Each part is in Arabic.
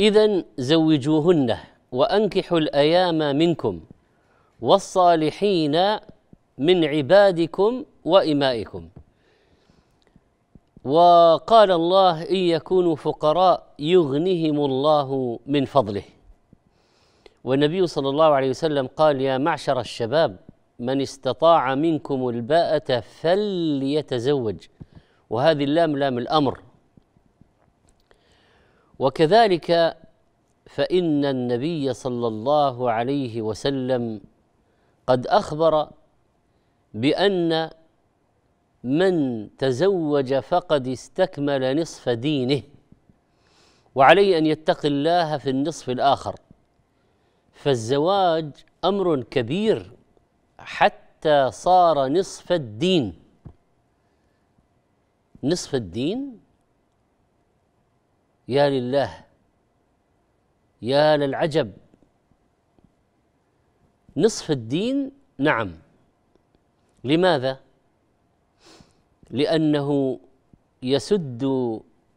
إذا زوجوهن وأنكحوا الأيام منكم والصالحين من عبادكم وإمائكم وقال الله إن يكونوا فقراء يغنهم الله من فضله والنبي صلى الله عليه وسلم قال يا معشر الشباب من استطاع منكم الباءة فليتزوج وهذه اللام لام الأمر وكذلك فان النبي صلى الله عليه وسلم قد اخبر بان من تزوج فقد استكمل نصف دينه وعليه ان يتقي الله في النصف الاخر فالزواج امر كبير حتى صار نصف الدين نصف الدين يا لله يا للعجب نصف الدين نعم لماذا لانه يسد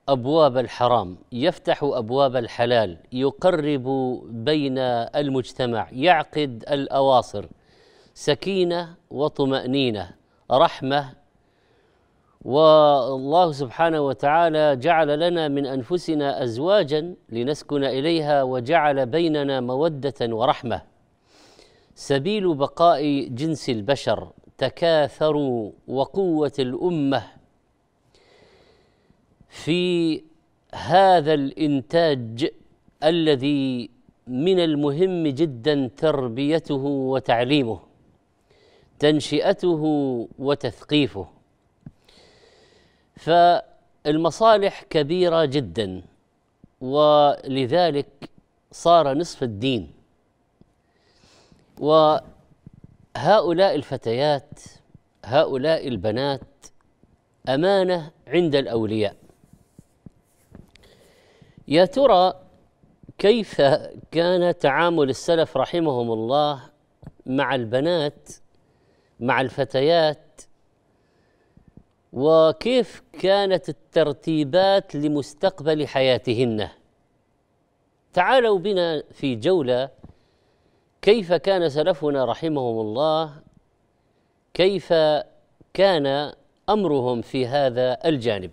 ابواب الحرام يفتح ابواب الحلال يقرب بين المجتمع يعقد الاواصر سكينه وطمانينه رحمه والله سبحانه وتعالى جعل لنا من انفسنا ازواجا لنسكن اليها وجعل بيننا موده ورحمه سبيل بقاء جنس البشر تكاثروا وقوه الامه في هذا الانتاج الذي من المهم جدا تربيته وتعليمه تنشئته وتثقيفه فالمصالح كبيرة جدا ولذلك صار نصف الدين وهؤلاء الفتيات هؤلاء البنات أمانة عند الأولياء يا ترى كيف كان تعامل السلف رحمهم الله مع البنات مع الفتيات وكيف كانت الترتيبات لمستقبل حياتهن تعالوا بنا في جوله كيف كان سلفنا رحمهم الله كيف كان امرهم في هذا الجانب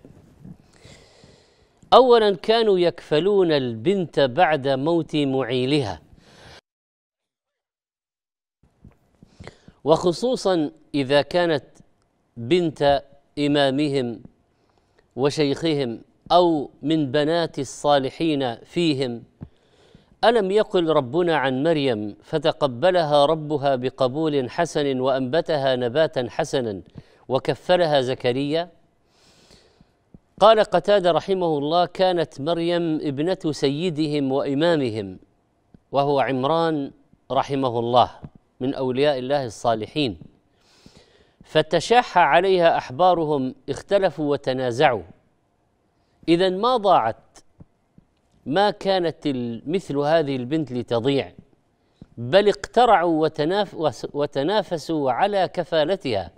اولا كانوا يكفلون البنت بعد موت معيلها وخصوصا اذا كانت بنت إمامهم وشيخهم أو من بنات الصالحين فيهم ألم يقل ربنا عن مريم فتقبلها ربها بقبول حسن وأنبتها نباتا حسنا وكفلها زكريا قال قتاده رحمه الله كانت مريم ابنة سيدهم وإمامهم وهو عمران رحمه الله من أولياء الله الصالحين فتشاحى عليها احبارهم اختلفوا وتنازعوا اذا ما ضاعت ما كانت مثل هذه البنت لتضيع بل اقترعوا وتناف وتنافسوا على كفالتها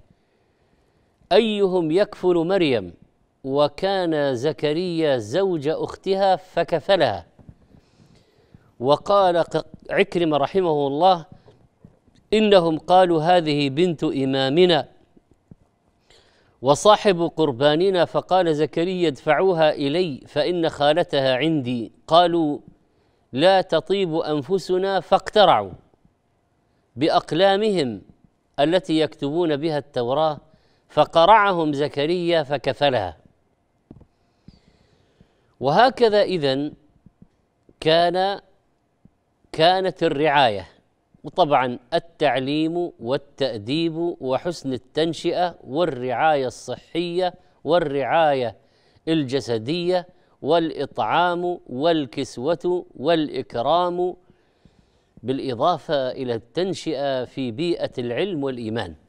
ايهم يكفل مريم وكان زكريا زوج اختها فكفلها وقال عكرمه رحمه الله انهم قالوا هذه بنت امامنا وصاحب قرباننا فقال زكريا ادفعوها الي فان خالتها عندي قالوا لا تطيب انفسنا فاقترعوا باقلامهم التي يكتبون بها التوراه فقرعهم زكريا فكفلها وهكذا اذن كان كانت الرعايه وطبعا التعليم والتأديب وحسن التنشئة والرعاية الصحية والرعاية الجسدية والإطعام والكسوة والإكرام بالإضافة إلى التنشئة في بيئة العلم والإيمان